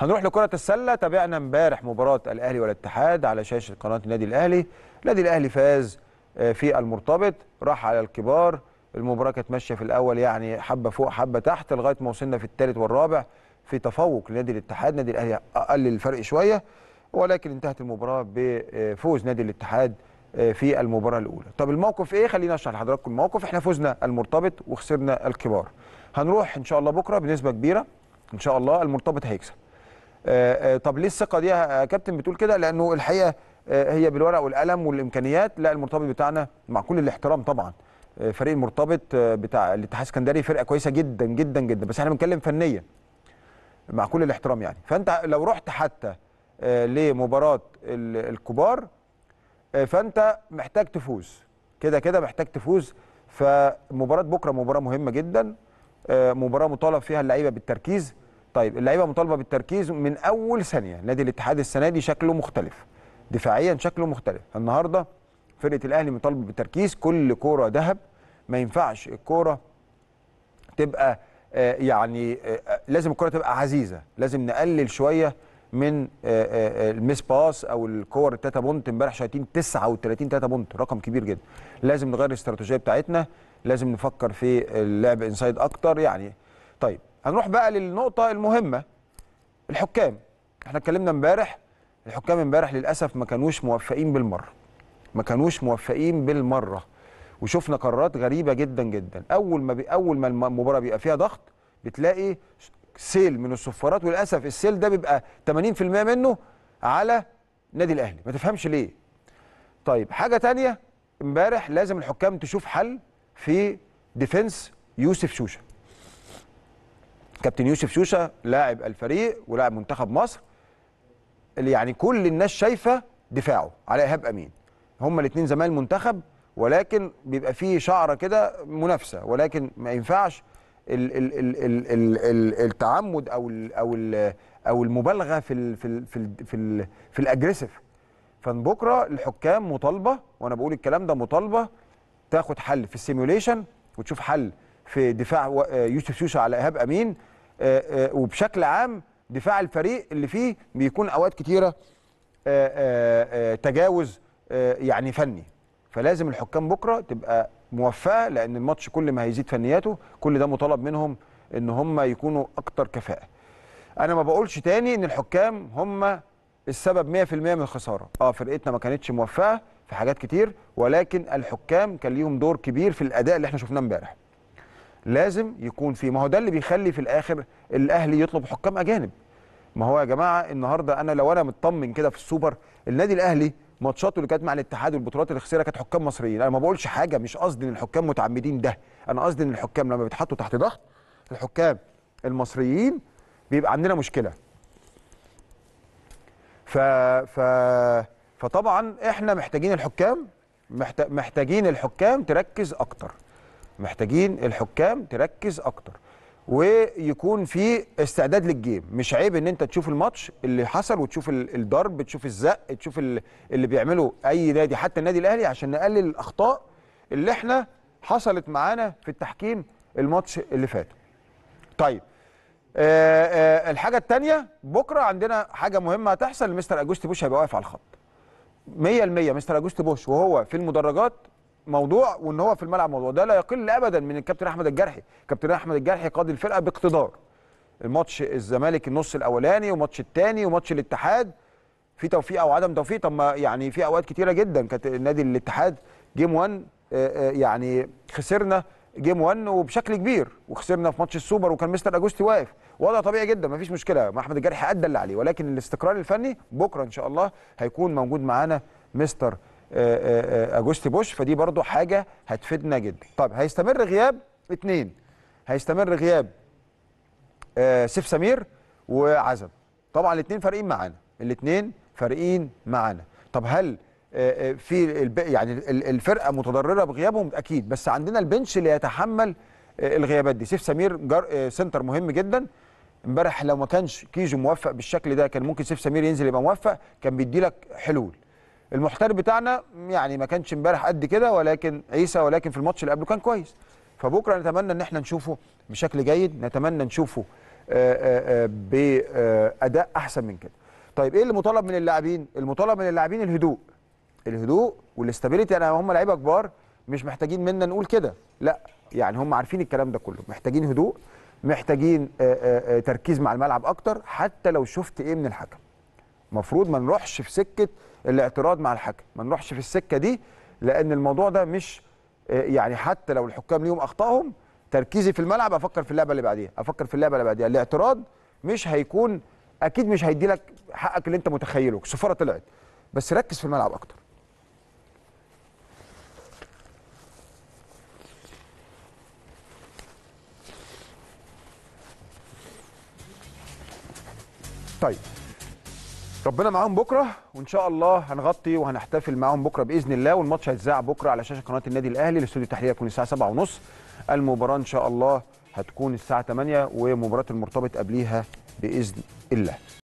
هنروح لكرة السلة تابعنا امبارح مباراة الأهلي والاتحاد على شاشة قناة النادي الأهلي النادي الأهلي فاز آه، في المرتبط راح على الكبار المباراة كانت ماشية في الأول يعني حبة فوق حبة تحت لغاية ما وصلنا في الثالث والرابع في تفوق لنادي الاتحاد نادي الأهلي قلل الفرق شوية ولكن انتهت المباراة بفوز نادي الاتحاد آه، في المباراة الأولى طب الموقف إيه خلينا أشرح لحضراتكم الموقف إحنا فزنا المرتبط وخسرنا الكبار هنروح إن شاء الله بكرة بنسبة كبيرة إن شاء الله المرتبط هيكسب آه، آه، طب ليه الثقه دي يا كابتن بتقول كده لانه الحقيقه آه، هي بالورق والقلم والامكانيات لا المرتبط بتاعنا مع كل الاحترام طبعا فريق المرتبط بتاع الاتحاد السكندري فرقه كويسه جدا جدا جدا بس احنا بنتكلم فنيا مع كل الاحترام يعني فانت لو رحت حتى لمباراه الكبار فانت محتاج تفوز كده كده محتاج تفوز فمباراه بكره مباراه مهمه جدا مباراه مطالب فيها اللعيبه بالتركيز طيب اللعيبه مطالبه بالتركيز من اول ثانيه نادي الاتحاد السنه دي شكله مختلف دفاعيا شكله مختلف النهارده فرقه الاهلي مطالبه بالتركيز كل كوره ذهب ما ينفعش الكوره تبقى آه، يعني آه، آه، لازم الكوره تبقى عزيزه لازم نقلل شويه من الميس باس او الكور التاتا بونت امبارح شايفين 39 تاتا بونت رقم كبير جدا لازم نغير الاستراتيجيه بتاعتنا لازم نفكر في اللعب انسايد اكتر يعني طيب هنروح بقى للنقطه المهمه الحكام احنا اتكلمنا امبارح الحكام امبارح للاسف ما كانوش موفقين بالمره ما كانوش موفقين بالمره وشفنا قرارات غريبه جدا جدا اول ما اول ما المباراه بيبقى فيها ضغط بتلاقي سيل من الصفارات وللاسف السيل ده بيبقى 80% منه على النادي الاهلي ما تفهمش ليه طيب حاجه تانية امبارح لازم الحكام تشوف حل في ديفنس يوسف شوشه كابتن يوسف شوشة لاعب الفريق ولاعب منتخب مصر اللي يعني كل الناس شايفه دفاعه على ايهاب امين هما الاثنين زمايل منتخب ولكن بيبقى فيه شعره كده منافسه ولكن ما ينفعش الـ الـ الـ الـ الـ الـ التعمد او الـ او الـ او المبالغه في الـ في الـ في الـ في, الـ في الاجريسيف فمن بكره الحكام مطالبه وانا بقول الكلام ده مطالبه تاخد حل في السيموليشن وتشوف حل في دفاع آه، يوسف شوشه على ايهاب امين آه، آه، وبشكل عام دفاع الفريق اللي فيه بيكون اوقات كتيره تجاوز يعني فني فلازم الحكام بكره تبقى موفقه لان الماتش كل ما هيزيد فنياته كل ده مطالب منهم ان هم يكونوا اكتر كفاءه انا ما بقولش تاني ان الحكام هم السبب 100% من الخساره اه فرقتنا ما كانتش موفقه في حاجات كتير ولكن الحكام كان ليهم دور كبير في الاداء اللي احنا شفناه امبارح لازم يكون في ما هو ده اللي بيخلي في الاخر الاهلي يطلب حكام اجانب ما هو يا جماعه النهارده انا لو انا مطمن كده في السوبر النادي الاهلي ماتشاته اللي كانت مع الاتحاد والبطولات اللي خسرها كانت حكام مصريين انا ما بقولش حاجه مش قصدي ان الحكام متعمدين ده انا قصدي ان الحكام لما بيتحطوا تحت ضغط الحكام المصريين بيبقى عندنا مشكله ف ف فطبعا احنا محتاجين الحكام محتاجين الحكام تركز اكتر محتاجين الحكام تركز اكتر ويكون في استعداد للجيم مش عيب ان انت تشوف الماتش اللي حصل وتشوف الضرب تشوف الزق تشوف اللي بيعمله اي نادي حتى النادي الاهلي عشان نقلل الاخطاء اللي احنا حصلت معانا في التحكيم الماتش اللي فات طيب آآ آه، آآ آه، الحاجه الثانيه بكره عندنا حاجه مهمه هتحصل مستر اجوستي بوش هيبقى واقف على الخط 100% مستر اجوستي بوش وهو في المدرجات موضوع وان هو في الملعب موضوع ده لا يقل ابدا من الكابتن احمد الجرحي كابتن احمد الجرحي قاد الفرقه باقتدار الماتش الزمالك النص الاولاني وماتش الثاني وماتش الاتحاد في توفيق او عدم توفيق طب ما يعني في اوقات كتيره جدا كانت النادي الاتحاد جيم 1 آه، آه، يعني خسرنا جيم 1 وبشكل كبير وخسرنا في ماتش السوبر وكان مستر اجوستي واقف وضع طبيعي جدا مفيش مشكله مع احمد الجرحي ادى اللي عليه ولكن الاستقرار الفني بكره ان شاء الله هيكون موجود معانا مستر آه، آه، آه، اجوستي بوش فدي برضو حاجه هتفيدنا جدا طب هيستمر غياب اثنين هيستمر غياب سيف سمير وعزب طبعا الاثنين فارقين معانا الاثنين فارقين معانا طب هل في يعني الفرقه متضرره بغيابهم اكيد بس عندنا البنش اللي يتحمل الغيابات دي سيف سمير جر... سنتر مهم جدا امبارح لو ما كانش كيجو موفق بالشكل ده كان ممكن سيف سمير ينزل يبقى موفق كان بيدي لك حلول المحترف بتاعنا يعني ما كانش امبارح قد كده ولكن عيسى ولكن في الماتش اللي قبله كان كويس فبكره نتمنى ان احنا نشوفه بشكل جيد نتمنى نشوفه آه، آه، آه، باداء احسن من كده طيب ايه اللي مطالب من اللاعبين المطالب من اللاعبين الهدوء الهدوء والاستابيليتي انا يعني هم لعيبه كبار مش محتاجين منا نقول كده لا يعني هم عارفين الكلام ده كله محتاجين هدوء محتاجين تركيز مع الملعب اكتر حتى لو شفت ايه من الحكم المفروض ما نروحش في سكه الاعتراض مع الحكم ما نروحش في السكه دي لان الموضوع ده مش آه، يعني حتى لو الحكام ليهم اخطائهم تركيزي في الملعب افكر في اللعبه اللي بعديها افكر في اللعبه اللي بعديها الاعتراض مش هيكون اكيد مش هيدي لك حقك اللي انت متخيله الصفاره طلعت بس ركز في الملعب اكتر طيب ربنا معاهم بكره وان شاء الله هنغطي وهنحتفل معاهم بكره باذن الله والماتش هيتذاع بكره على شاشه قناه النادي الاهلي الاستوديو التحليلي هيكون الساعه 7:30 المباراه ان شاء الله هتكون الساعه 8 ومباراه المرتبط قبليها باذن الله